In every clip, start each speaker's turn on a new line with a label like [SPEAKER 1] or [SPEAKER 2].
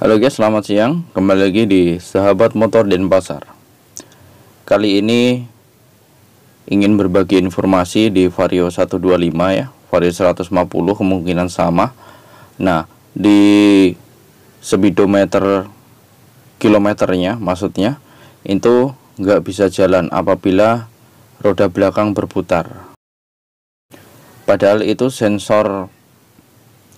[SPEAKER 1] Halo guys, selamat siang. Kembali lagi di Sahabat Motor Denpasar. Kali ini ingin berbagi informasi di Vario 125 ya, Vario 150 kemungkinan sama. Nah, di speedometer kilometernya maksudnya itu nggak bisa jalan apabila roda belakang berputar. Padahal itu sensor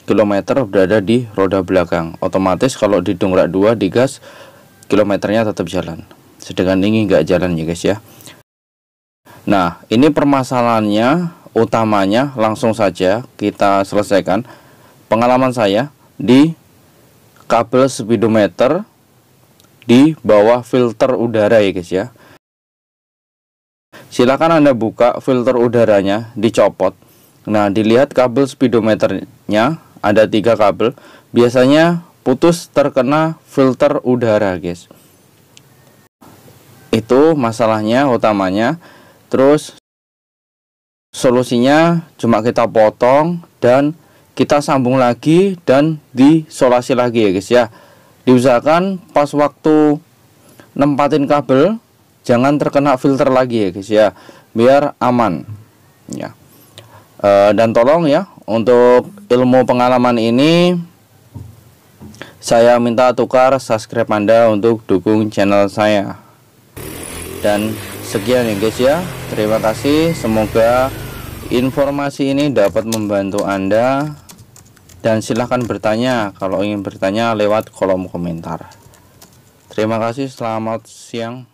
[SPEAKER 1] kilometer berada di roda belakang. Otomatis kalau didongkrak dua di gas, kilometernya tetap jalan. Sedangkan ini enggak jalan ya guys ya. Nah, ini permasalahannya utamanya langsung saja kita selesaikan. Pengalaman saya di kabel speedometer di bawah filter udara ya guys ya. Silakan Anda buka filter udaranya, dicopot. Nah, dilihat kabel speedometernya ada tiga kabel biasanya putus terkena filter udara guys itu masalahnya utamanya terus solusinya cuma kita potong dan kita sambung lagi dan disolasi lagi ya guys ya diusahakan pas waktu nempatin kabel jangan terkena filter lagi ya guys ya biar aman ya e, dan tolong ya untuk ilmu pengalaman ini saya minta tukar subscribe Anda untuk dukung channel saya. Dan sekian ya guys ya. Terima kasih. Semoga informasi ini dapat membantu Anda dan silahkan bertanya kalau ingin bertanya lewat kolom komentar. Terima kasih. Selamat siang.